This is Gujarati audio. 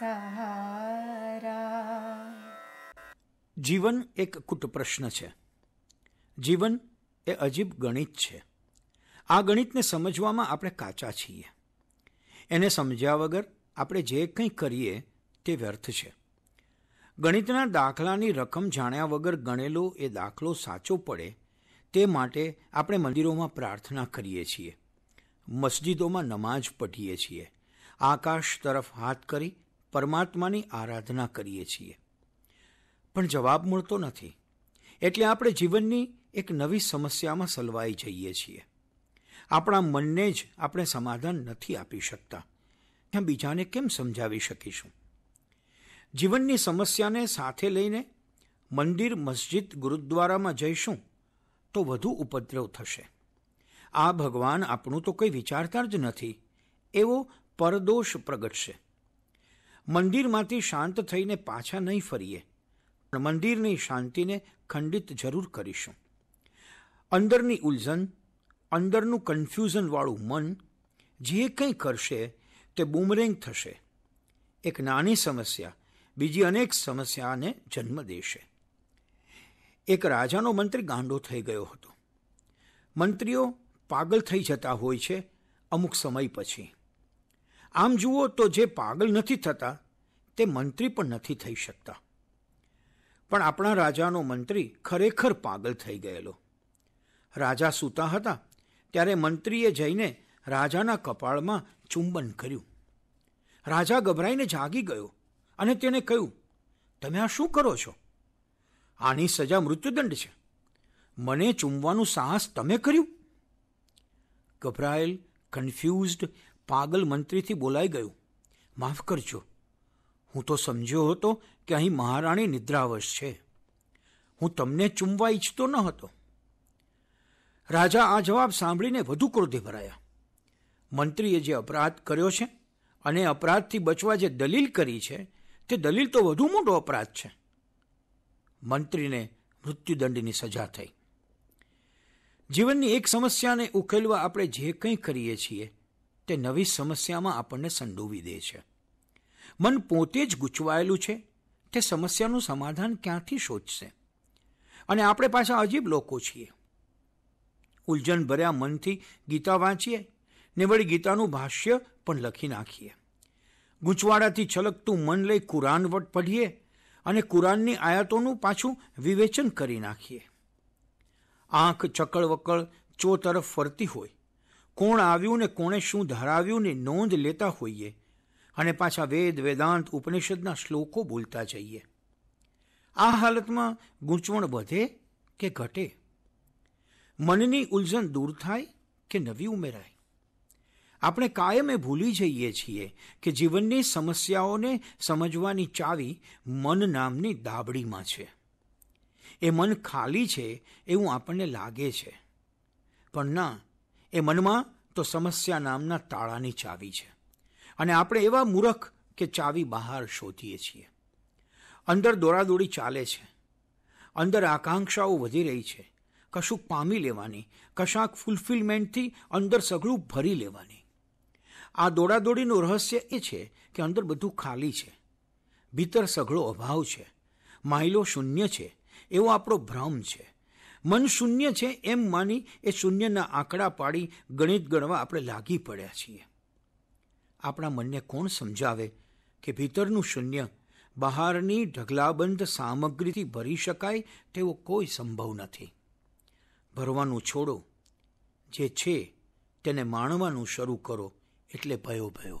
સહારા જીવન એક કૂટ પ્રશ્ન છે જીવન એ અજીબ ગણિત છે આ ગણિતને સમજવામાં આપણે કાચા છીએ એને સમજ્યા વગર આપણે જે કંઈ કરીએ તે વ્યર્થ છે ગણિતના દાખલાની રકમ જાણ્યા વગર ગણેલો એ દાખલો સાચો પડે તે માટે આપણે મંદિરોમાં પ્રાર્થના કરીએ છીએ મસ્જિદોમાં નમાજ પઢીએ છીએ આકાશ તરફ હાથ કરી પરમાત્માની આરાધના કરીએ છીએ પણ જવાબ મળતો નથી એટલે આપણે જીવનની એક નવી સમસ્યામાં સલવાઈ જઈએ છીએ આપણા મનને જ આપણે સમાધાન નથી આપી શકતા ત્યાં બીજાને કેમ સમજાવી શકીશું જીવનની સમસ્યાને સાથે લઈને મંદિર મસ્જિદ ગુરુદ્વારામાં જઈશું તો વધુ ઉપદ્રવ થશે આ ભગવાન આપણું તો કંઈ વિચારતા જ નથી એવો પરદોષ પ્રગટશે મંદિરમાંથી શાંત થઈને પાછા નહીં ફરીએ પણ મંદિરની શાંતિને ખંડિત જરૂર કરીશું અંદરની ઉલઝન અંદરનું કન્ફ્યુઝનવાળું મન જે કંઈ કરશે તે બુમરેંગ થશે એક નાની સમસ્યા બીજી અનેક સમસ્યાને જન્મ દેશે એક રાજાનો મંત્રી ગાંડો થઈ ગયો હતો મંત્રીઓ પાગલ થઈ જતા હોય છે અમુક સમય પછી આમ જુઓ તો જે પાગલ નથી થતા તે મંત્રી પણ નથી થઈ શકતા પણ આપણા રાજાનો મંત્રી ખરેખર પાગલ થઈ ગયેલો રાજા સૂતા હતા ત્યારે મંત્રીએ જઈને રાજાના કપાળમાં ચુંબન કર્યું રાજા ગભરાઈને જાગી ગયો અને તેને કહ્યું તમે આ શું કરો છો આની સજા મૃત્યુદંડ છે મને ચૂમવાનું સાહસ તમે કર્યું ગભરાયેલ કન્ફ્યુઝડ પાગલ મંત્રીથી બોલાઈ ગયું માફ કરજો હું તો સમજ્યો હતો કે અહીં મહારાણી નિદ્રાવશ છે હું તમને ચૂમવા ઈચ્છતો ન હતો રાજા આ જવાબ સાંભળીને વધુ ક્રોધે ભરાયા મંત્રીએ જે અપરાધ કર્યો છે અને અપરાધથી બચવા જે દલીલ કરી છે તે દલીલ તો વધુ મોટો અપરાધ છે મંત્રીને મૃત્યુદંડની સજા થઈ જીવનની એક સમસ્યાને ઉકેલવા આપણે જે કંઈ કરીએ છીએ તે નવી સમસ્યામાં આપણને સંડોવી દે છે મન પોતે જ ગૂંચવાયેલું છે તે સમસ્યાનું સમાધાન ક્યાંથી શોધશે અને આપણે પાછા અજીબ લોકો છીએ ઉલઝન ભર્યા મનથી ગીતા વાંચીએ ને વળી ગીતાનું ભાષ્ય પણ લખી નાખીએ ગૂંચવાડાથી છલકતું મન લઈ કુરાન વટ પઢીએ અને કુરાનની આયાતોનું પાછું વિવેચન કરી નાખીએ આંખ ચકળવકળ ચો તરફ ફરતી હોય કોણ આવ્યું ને કોણે શું ધરાવ્યું ને નોંધ લેતા હોઈએ અને પાછા વેદ વેદાંત ઉપનિષદના શ્લોકો બોલતા જઈએ આ હાલતમાં ગૂંચવણ વધે કે ઘટે મનની ઉલઝન દૂર થાય કે નવી ઉમેરાય આપણે કાયમે ભૂલી જઈએ છીએ કે જીવનની સમસ્યાઓને સમજવાની ચાવી મન નામની દાબડીમાં છે એ મન ખાલી છે એવું આપણને લાગે છે પણ ના એ મનમાં તો સમસ્યા નામના તાળાની ચાવી છે અને આપણે એવા મૂરખ કે ચાવી બહાર શોધીએ છીએ અંદર દોડાદોડી ચાલે છે અંદર આકાંક્ષાઓ વધી રહી છે કશુંક પામી લેવાની કશાક ફૂલફિલમેન્ટથી અંદર સઘળું ભરી લેવાની આ દોડાદોડીનું રહસ્ય એ છે કે અંદર બધું ખાલી છે ભીતર સઘળો અભાવ છે માઇલો શૂન્ય છે એવો આપણો ભ્રમ છે મન શૂન્ય છે એમ માની એ શૂન્યના આંકડા પાડી ગણિત ગણવા આપણે લાગી પડ્યા છીએ આપણા મનને કોણ સમજાવે કે ભીતરનું શૂન્ય બહારની ઢગલાબંધ સામગ્રીથી ભરી શકાય તેવો કોઈ સંભવ નથી ભરવાનું છોડો જે છે તેને માણવાનું શરૂ કરો એટલે ભયો ભયો